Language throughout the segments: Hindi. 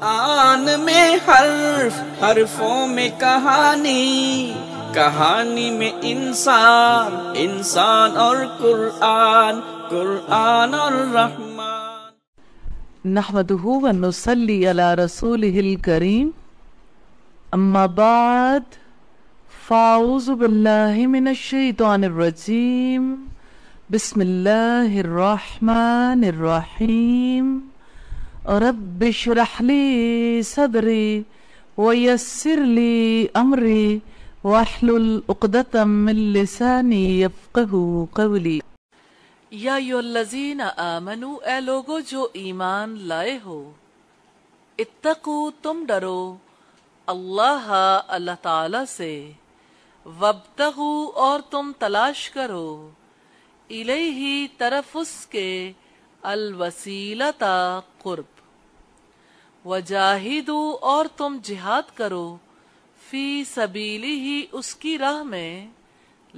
कुरान में हर्फ हर्फों में कहानी कहानी में इंसान इंसान और कुरान कुरान और रहमान नहमदहू व नुसल्ली अला रसूलिहिल करीम अम्मा बाद फाउज बिल्लाहि मिनश शैतानिर रजीम बिस्मिल्लाहिर रहमानिर रहीम रब शरहली सदरी वयसरली अमरी वाहलतमसानी या यो लजीन आमनु ए लोगो जो ईमान लाए हो इत्तकू तुम डरो अल्लाह अल्लाह ताला से वबतहू और तुम तलाश करो इले ही तरफ उसके अलवसीलता कुर्ब वजाहिदू और तुम जिहाद करो फी सबीली ही उसकी राह में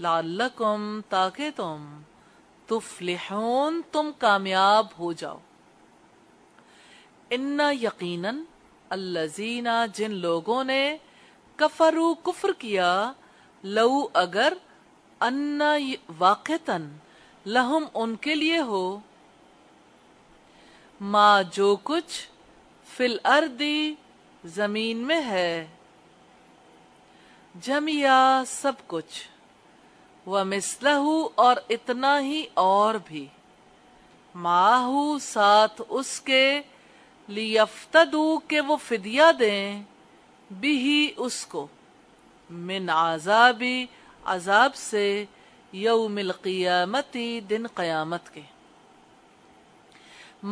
लालकुम ताके तुम तुफलिहोन तुम कामयाब हो जाओ इन्ना यकीनन अल्लाजीना जिन लोगों ने कफरू कुफर किया लऊ अगर अन्ना वाकतन लहम उनके लिए हो माँ जो कुछ फिल अर्दी जमीन में है जमिया सब कुछ व मिसलहू और इतना ही और भी माहू साथ उसके लियफ्तदू के वो फिदिया दें बिही उसको मिन आजाबी अजाब से यौमिल क़ियामती दिन क़यामत के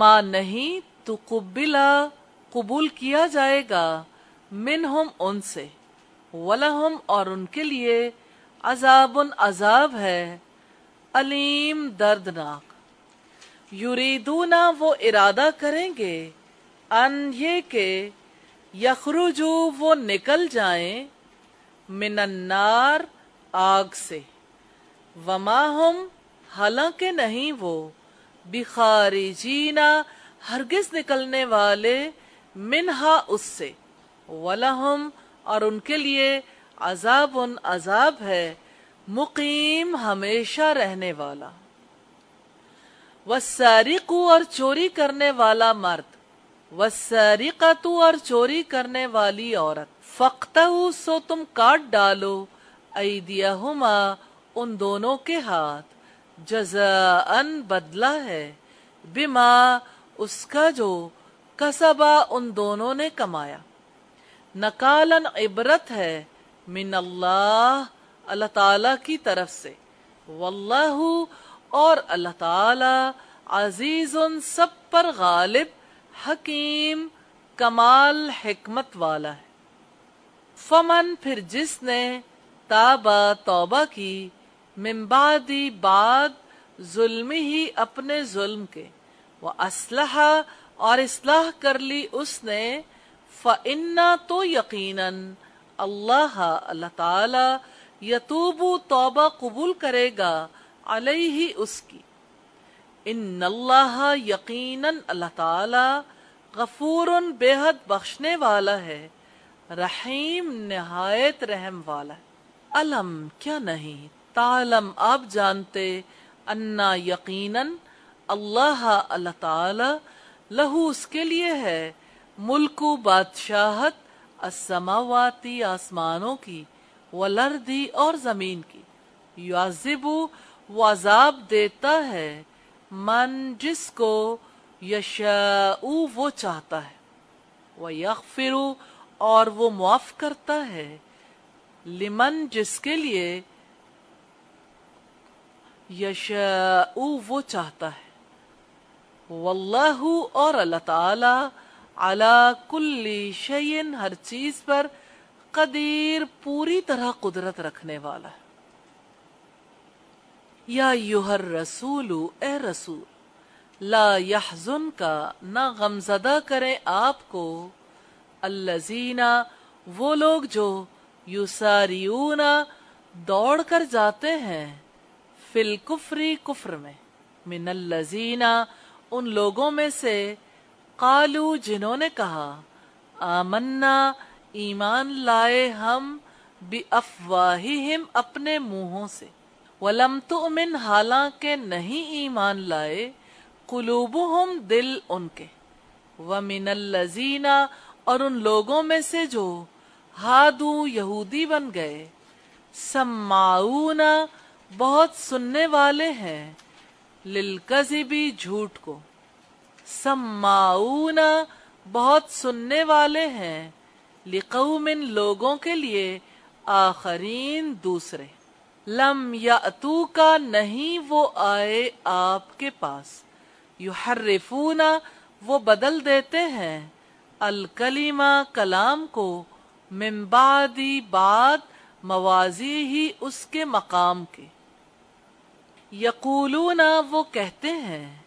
माँ नहीं तो कुबिला कबूल किया जाएगा मिन हम उनसे वलहम और उनके लिए अजाबन अजाब है अलीम दर्दनाक यूरीदूना वो इरादा करेंगे अन ये के यखरुजू वो निकल जाएं मिनन्नार आग से वमा हम हालांकि नहीं वो बिखारी जीना हरगिज निकलने वाले मिनहा उससे वलहम और उनके लिए अजाब उन अजाब है मुकीम हमेशा रहने वाला वसारिकू और चोरी करने वाला मर्द वसारिकतु और चोरी करने वाली औरत फख्तहु सो तुम काट डालो ऐदियाहुमा उन दोनों के हाथ अन बदला है बिमा उसका जो कसबा उन दोनों ने कमाया नकालन इबरत है मिन अल्लाह अल्लाह ताला की तरफ से वल्लाहु और अल्लाह ताला अजीज उन सब पर गालिब हकीम कमाल हिकमत वाला है फमन फिर जिसने ताबा तौबा की मिम्बादी बाद जुल्मी ही अपने जुल्म के व असलहा और इसलाह कर ली उसने फ़न्ना तो यकीनन अल्लाह अल्लाह ताला यतूबू तौबा कबूल करेगा अलैहि उसकी इन अल्लाह यकीनन अल्लाह ताला गफूर बेहद बख्शने वाला है रहीम नहायत रहम वाला है अलम क्या नहीं तालम आप जानते अन्ना यकीनन अल्लाह अल्लाह ताला लहू उसके लिए है मुल्क बादशाहत असमावाती आसमानों की वलर्दी और जमीन की याजिबू वजाब देता है मन जिसको यशाऊ वो चाहता है वह यकफिरु और वो मुआफ करता है लिमन जिसके लिए यश वो चाहता है वल्लाहु और अल्लाह ताला अला कुल्ली शयन हर चीज पर कदीर पूरी तरह कुदरत रखने वाला है या युहर रसूलू ए रसूल ला यहजुन का ना गमजदा करें आपको अल्लजीना वो लोग जो युसारियूना दौड़ कर जाते हैं फिल कुफरी कुफर में मिनल्लजीना उन लोगों में से कालू जिन्होंने कहा आमन्ना ईमान लाए हम बि अफवाहिम अपने मुंहों से वलम तुमिन हालांकि नहीं ईमान लाए हम दिल उनके व मिनल्लजीना और उन लोगों में से जो हादू यहूदी बन गए सम्माऊना बहुत सुनने वाले हैं लिलकजिबी झूठ को सम्माऊना बहुत सुनने वाले हैं लिकौमिन लोगों के लिए आखरीन दूसरे लम या यातू का नहीं वो आए आपके पास युहर्रिफूना वो बदल देते हैं अलकलीमा कलाम को मिम्बादी बाद मवाजी ही उसके मकाम के यकूलूना वो कहते हैं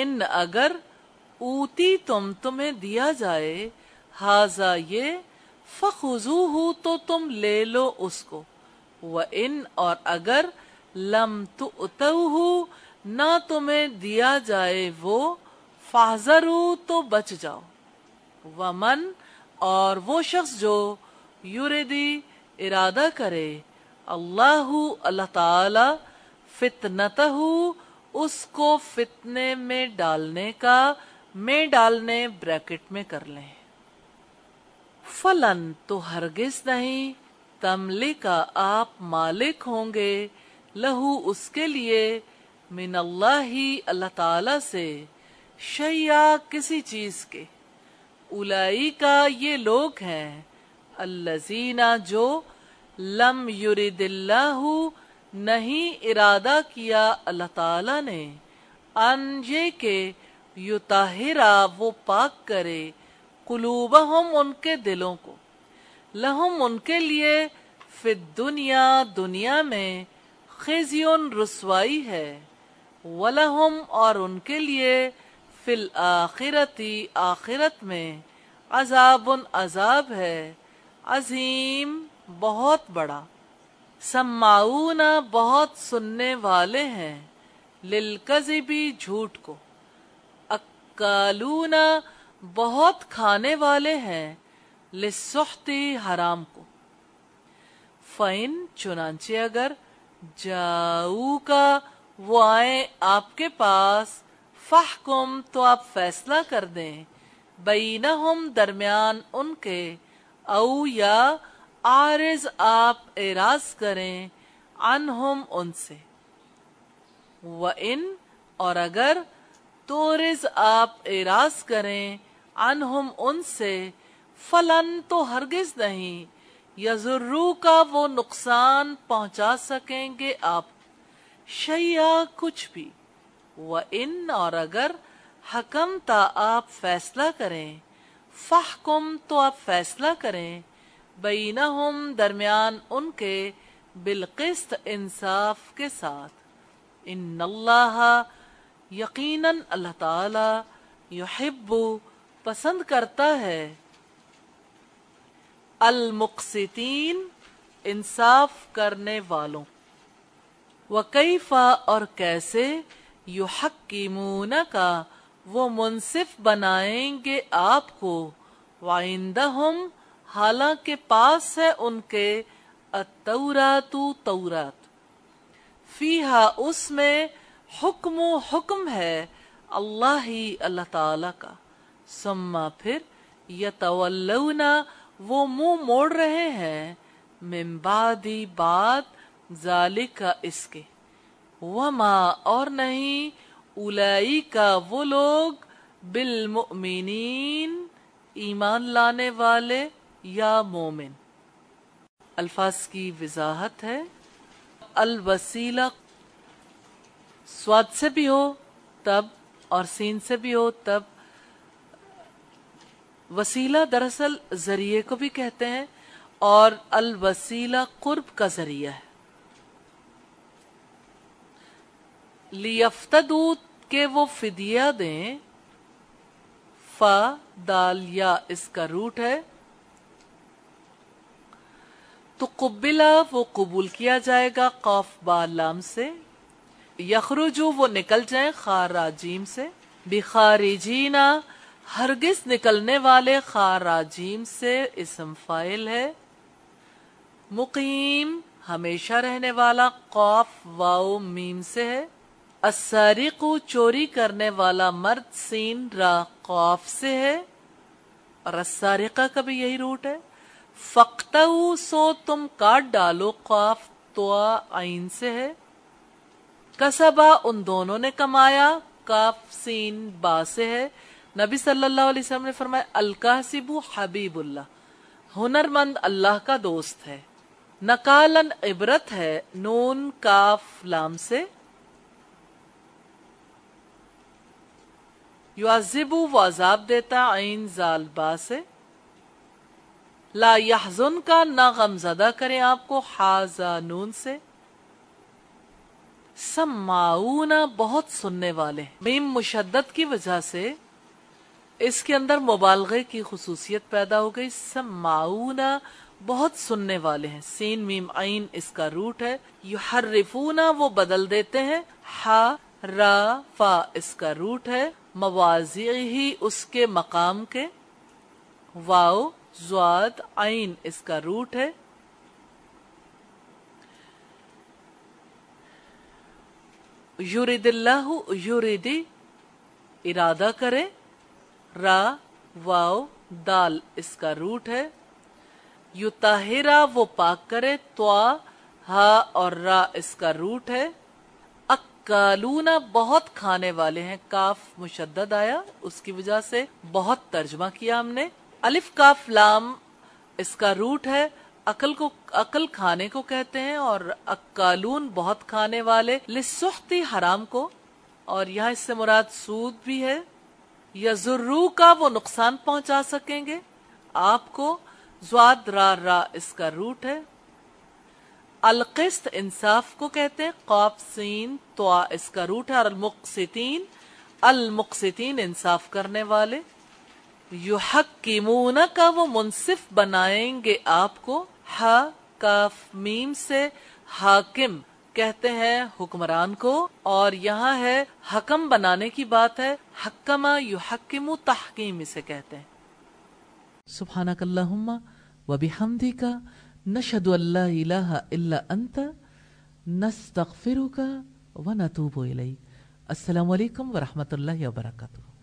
इन अगर ऊती तुम तुम्हें दिया जाए हाजा ये फखजूहू तो तुम ले लो उसको व इन और अगर लम तुतहू ना तुम्हें दिया जाए वो फाजरू तो बच जाओ व मन और वो शख्स जो यूरेदी इरादा करे अल्लाह अल्लाह ताला फितनतहू उसको फितने में डालने का में डालने ब्रैकेट में कर लें फलन तो हरगिज नहीं तमले का आप मालिक होंगे लहू उसके लिए मिनल्ला ही अल्लाह ताला से शैया किसी चीज के उलाई का ये लोग हैं अल्लजीना जो लम युरिदिल्लाहू नहीं इरादा किया अल्लाह ताला ने अनजे के युताहिरा वो पाक करे कुलूब हम उनके दिलों को लहम उनके लिए फिर दुनिया दुनिया में खिजियन रसवाई है वलहम और उनके लिए फिल आखिरती आखिरत में अजाबन अजाब है अजीम बहुत बड़ा सम्माऊना बहुत सुनने वाले हैं लिलकजिबी झूठ को अक्कालूना बहुत खाने वाले हैं लिस्सुहती हराम को फाइन चुनाचे अगर जाऊ का वो आए आपके पास फाहकुम तो आप फैसला कर दें बीना हम दरमियान उनके औ या आरज आप एराज करें अनहुम उनसे व इन और अगर तोरिज आप एराज करें अनहुम उनसे फलन तो हरगिज नहीं यजुर्रू का वो नुकसान पहुंचा सकेंगे आप शैया कुछ भी व इन और अगर हकम ता आप फैसला करें फाहकुम तो आप फैसला करें बीनहम दरमियान उनके बिलकिस्त इंसाफ के साथ इन अल्लाह यकीनन अल्लाह ताला युहिब्बु पसंद करता है अल इंसाफ करने वालों वकीफा और कैसे युहक्कीमूना का वो मुनसिफ बनाएंगे आपको हम हालांकि पास है उनके अतौरातु तौरात फीहा उसमें हुक्म हुक्म है अल्लाह ही अल्लाह ताला का सम्मा फिर यतवल्लवना वो मुंह मोड़ रहे हैं मिम्बादी बाद जालिका इसके वमा और नहीं उलाई का वो लोग बिल ईमान लाने वाले या मोमिन अल्फाज की वजाहत है अल वसीला स्वाद से भी हो तब और सीन से भी हो तब वसीला दरअसल जरिए को भी कहते हैं और अल वसीला कुर्ब का जरिया है लियफ्तदू के वो फिदिया दें फा दाल या इसका रूट है तो कुबिला वो कबूल किया जाएगा कौफ बाम से यखरुजू वो निकल जाए खाराजीम से बिखारिजीना हरगिस निकलने वाले खाराजीम से इसम फाइल है मुकीम हमेशा रहने वाला कौफ वाओ मीम से है असारी को चोरी करने वाला मर्द सीन रा कौफ से है और असारिका का भी यही रूट है फख्तऊ सो तुम काट डालो काफ तो आइन से है कसबा उन दोनों ने कमाया काफ सीन बा से है नबी सल्लल्लाहु अलैहि वसल्लम ने फरमाया अलकासिबू हबीबुल्ला हुनरमंद अल्लाह का दोस्त है नकालन इबरत है नून काफ लाम से युआजिबू वाजाब देता आइन जालबा से ला यहजुन का ना गमजदा करे आपको हाजा नून से समाऊना बहुत सुनने वाले मीम मुशद्दत की वजह से इसके अंदर मुबालगे की खसूसियत पैदा हो गई समाऊना बहुत सुनने वाले हैं सीन मीम आइन इसका रूट है हर हर्रिफूना वो बदल देते हैं हा रा फा इसका रूट है मवाजी ही उसके मकाम के वाओ ज्वाद आइन इसका रूट है यूरिदिल्लाहु यूरिदी इरादा करे रा वाव दाल इसका रूट है युताहिरा वो पाक करे त्वा हा और रा इसका रूट है अक्कालूना बहुत खाने वाले हैं काफ मुशद्दद आया उसकी वजह से बहुत तर्जमा किया हमने अलिफ काफ लाम इसका रूट है अकल को अकल खाने को कहते हैं और अक्कालून बहुत खाने वाले लिस्ती हराम को और यहाँ इससे मुराद सूद भी है जुर्रू का वो नुकसान पहुंचा सकेंगे आपको ज्वाद रा रा इसका रूट है अलकिस्त इंसाफ को कहते हैं कॉपसिन तो इसका रूट है और अलमुकसितीन अलमुकसितीन इंसाफ करने वाले युहक्किमूना का वो मुनसिफ बनाएंगे आपको हा काफ मीम से हाकिम कहते हैं हुक्मरान को और यहाँ है हकम बनाने की बात है हक्कमा युहक्किमु तहकीम इसे कहते हैं सुबहानकल्लाहुम्मा व बिहमदिका नशहदु अल्ला इलाहा इल्ला अंत नस्तगफिरुका व नतूबु इलैक अस्सलाम वालेकुम व रहमतुल्लाहि व बरकातुहू